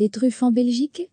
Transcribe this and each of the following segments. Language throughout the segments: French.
Des truffes en Belgique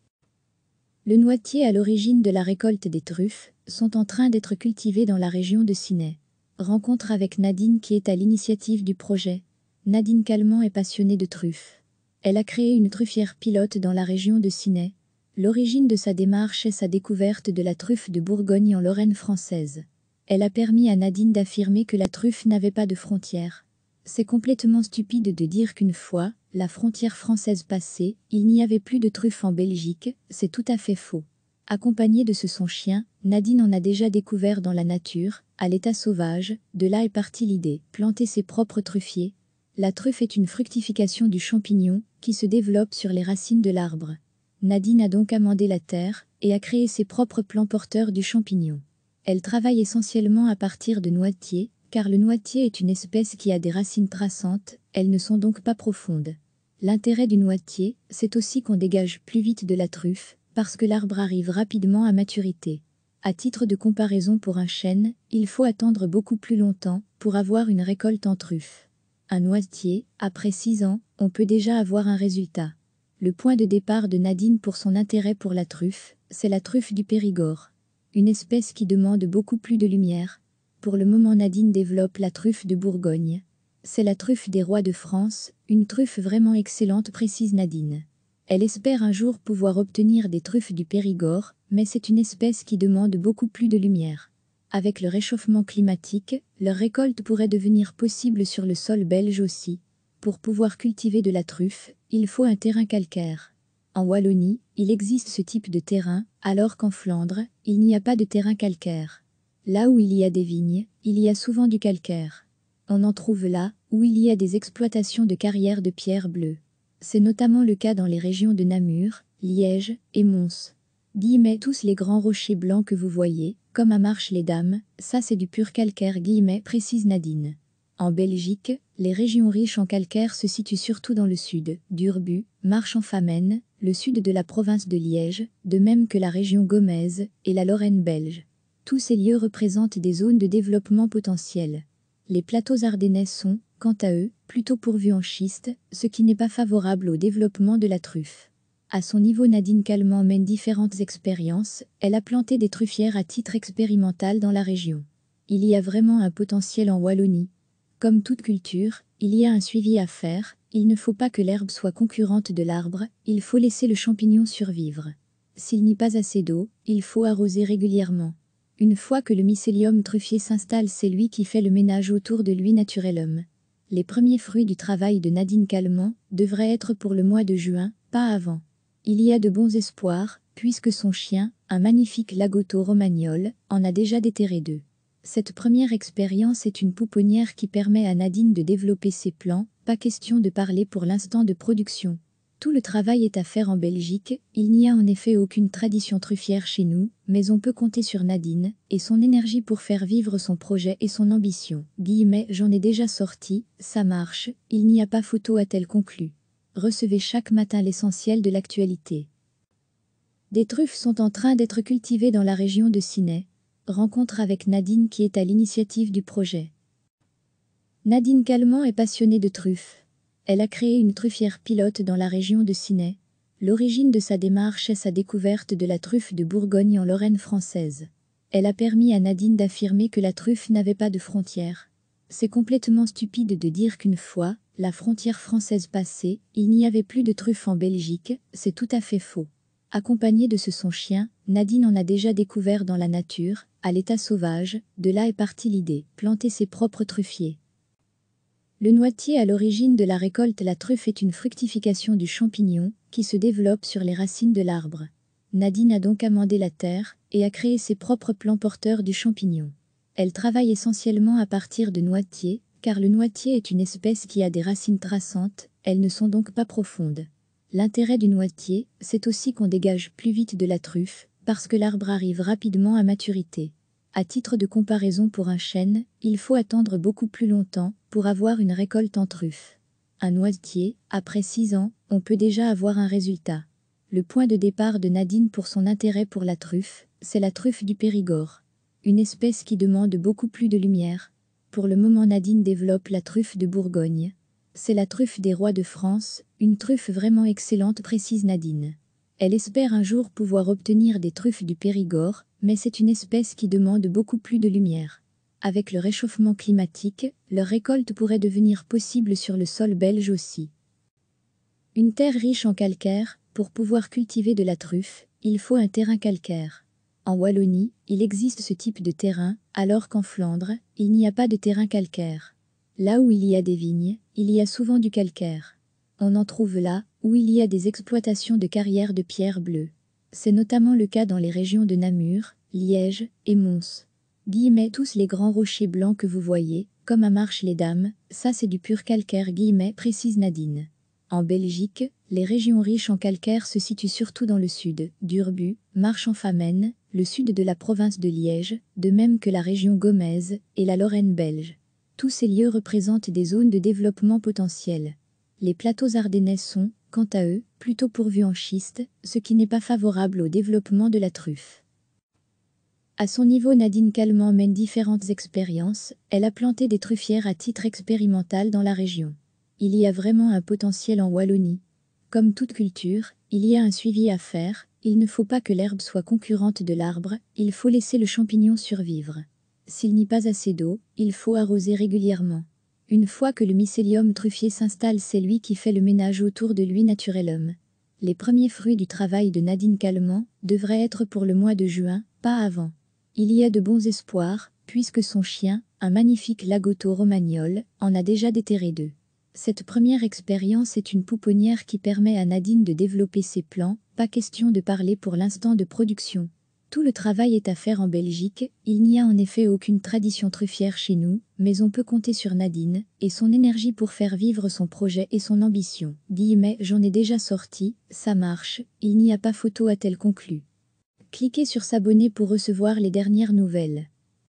Le noitier à l'origine de la récolte des truffes sont en train d'être cultivés dans la région de Ciney. Rencontre avec Nadine qui est à l'initiative du projet. Nadine Calment est passionnée de truffes. Elle a créé une truffière pilote dans la région de Ciney. L'origine de sa démarche est sa découverte de la truffe de Bourgogne en Lorraine française. Elle a permis à Nadine d'affirmer que la truffe n'avait pas de frontières. C'est complètement stupide de dire qu'une fois, la frontière française passée, il n'y avait plus de truffes en Belgique, c'est tout à fait faux. Accompagnée de ce son chien, Nadine en a déjà découvert dans la nature, à l'état sauvage, de là est partie l'idée, planter ses propres truffiers. La truffe est une fructification du champignon, qui se développe sur les racines de l'arbre. Nadine a donc amendé la terre, et a créé ses propres plants porteurs du champignon. Elle travaille essentiellement à partir de noisetiers, car le noisetier est une espèce qui a des racines traçantes, elles ne sont donc pas profondes. L'intérêt du noisetier, c'est aussi qu'on dégage plus vite de la truffe, parce que l'arbre arrive rapidement à maturité. À titre de comparaison pour un chêne, il faut attendre beaucoup plus longtemps pour avoir une récolte en truffe. Un noisetier, après 6 ans, on peut déjà avoir un résultat. Le point de départ de Nadine pour son intérêt pour la truffe, c'est la truffe du Périgord. Une espèce qui demande beaucoup plus de lumière, pour le moment Nadine développe la truffe de Bourgogne. C'est la truffe des rois de France, une truffe vraiment excellente précise Nadine. Elle espère un jour pouvoir obtenir des truffes du Périgord, mais c'est une espèce qui demande beaucoup plus de lumière. Avec le réchauffement climatique, leur récolte pourrait devenir possible sur le sol belge aussi. Pour pouvoir cultiver de la truffe, il faut un terrain calcaire. En Wallonie, il existe ce type de terrain, alors qu'en Flandre, il n'y a pas de terrain calcaire. Là où il y a des vignes, il y a souvent du calcaire. On en trouve là où il y a des exploitations de carrières de pierre bleue. C'est notamment le cas dans les régions de Namur, Liège et Mons. Guillemets tous les grands rochers blancs que vous voyez, comme à Marche les Dames, ça c'est du pur calcaire guillemets précise Nadine. En Belgique, les régions riches en calcaire se situent surtout dans le sud, d'Urbu, Marche-en-Famenne, le sud de la province de Liège, de même que la région Gomaise et la Lorraine belge. Tous ces lieux représentent des zones de développement potentiel. Les plateaux ardennais sont, quant à eux, plutôt pourvus en schiste, ce qui n'est pas favorable au développement de la truffe. À son niveau, Nadine Calment mène différentes expériences, elle a planté des truffières à titre expérimental dans la région. Il y a vraiment un potentiel en Wallonie. Comme toute culture, il y a un suivi à faire, il ne faut pas que l'herbe soit concurrente de l'arbre, il faut laisser le champignon survivre. S'il n'y a pas assez d'eau, il faut arroser régulièrement. Une fois que le mycélium truffier s'installe, c'est lui qui fait le ménage autour de lui naturellement. Les premiers fruits du travail de Nadine Calment devraient être pour le mois de juin, pas avant. Il y a de bons espoirs, puisque son chien, un magnifique lagoto romagnol, en a déjà déterré deux. Cette première expérience est une pouponnière qui permet à Nadine de développer ses plans, pas question de parler pour l'instant de production. Tout le travail est à faire en Belgique, il n'y a en effet aucune tradition truffière chez nous, mais on peut compter sur Nadine et son énergie pour faire vivre son projet et son ambition. Guillemets, j'en ai déjà sorti, ça marche, il n'y a pas photo a-t-elle conclu. Recevez chaque matin l'essentiel de l'actualité. Des truffes sont en train d'être cultivées dans la région de Ciney. Rencontre avec Nadine qui est à l'initiative du projet. Nadine Calment est passionnée de truffes. Elle a créé une truffière pilote dans la région de Ciney. L'origine de sa démarche est sa découverte de la truffe de Bourgogne en Lorraine française. Elle a permis à Nadine d'affirmer que la truffe n'avait pas de frontières. C'est complètement stupide de dire qu'une fois, la frontière française passée, il n'y avait plus de truffes en Belgique, c'est tout à fait faux. Accompagnée de ce son chien, Nadine en a déjà découvert dans la nature, à l'état sauvage, de là est partie l'idée, planter ses propres truffiers. Le noitier à l'origine de la récolte La truffe est une fructification du champignon qui se développe sur les racines de l'arbre. Nadine a donc amendé la terre et a créé ses propres plants porteurs du champignon. Elle travaille essentiellement à partir de noitiers, car le noitier est une espèce qui a des racines traçantes, elles ne sont donc pas profondes. L'intérêt du noitier, c'est aussi qu'on dégage plus vite de la truffe, parce que l'arbre arrive rapidement à maturité. À titre de comparaison pour un chêne, il faut attendre beaucoup plus longtemps pour avoir une récolte en truffes. Un noisetier, après 6 ans, on peut déjà avoir un résultat. Le point de départ de Nadine pour son intérêt pour la truffe, c'est la truffe du Périgord. Une espèce qui demande beaucoup plus de lumière. Pour le moment Nadine développe la truffe de Bourgogne. C'est la truffe des rois de France, une truffe vraiment excellente précise Nadine. Elle espère un jour pouvoir obtenir des truffes du Périgord, mais c'est une espèce qui demande beaucoup plus de lumière. Avec le réchauffement climatique, leur récolte pourrait devenir possible sur le sol belge aussi. Une terre riche en calcaire, pour pouvoir cultiver de la truffe, il faut un terrain calcaire. En Wallonie, il existe ce type de terrain, alors qu'en Flandre, il n'y a pas de terrain calcaire. Là où il y a des vignes, il y a souvent du calcaire. On en trouve là où il y a des exploitations de carrières de pierre bleue. C'est notamment le cas dans les régions de Namur, Liège et Mons. Guillemets tous les grands rochers blancs que vous voyez, comme à Marche les Dames, ça c'est du pur calcaire précise Nadine. En Belgique, les régions riches en calcaire se situent surtout dans le sud, Durbu, Marche en Famenne, le sud de la province de Liège, de même que la région Gomez et la Lorraine belge. Tous ces lieux représentent des zones de développement potentiel. Les plateaux ardennais sont, quant à eux, plutôt pourvus en schiste, ce qui n'est pas favorable au développement de la truffe. À son niveau, Nadine Calment mène différentes expériences, elle a planté des truffières à titre expérimental dans la région. Il y a vraiment un potentiel en Wallonie. Comme toute culture, il y a un suivi à faire, il ne faut pas que l'herbe soit concurrente de l'arbre, il faut laisser le champignon survivre. S'il n'y a pas assez d'eau, il faut arroser régulièrement. Une fois que le mycélium truffier s'installe, c'est lui qui fait le ménage autour de lui naturellement. Les premiers fruits du travail de Nadine Calment devraient être pour le mois de juin, pas avant. Il y a de bons espoirs, puisque son chien, un magnifique lagoto romagnol, en a déjà déterré deux. Cette première expérience est une pouponnière qui permet à Nadine de développer ses plans, pas question de parler pour l'instant de production. Tout le travail est à faire en Belgique, il n'y a en effet aucune tradition truffière chez nous, mais on peut compter sur Nadine et son énergie pour faire vivre son projet et son ambition. Guillemets, j'en ai déjà sorti, ça marche, il n'y a pas photo a-t-elle conclu. Cliquez sur s'abonner pour recevoir les dernières nouvelles.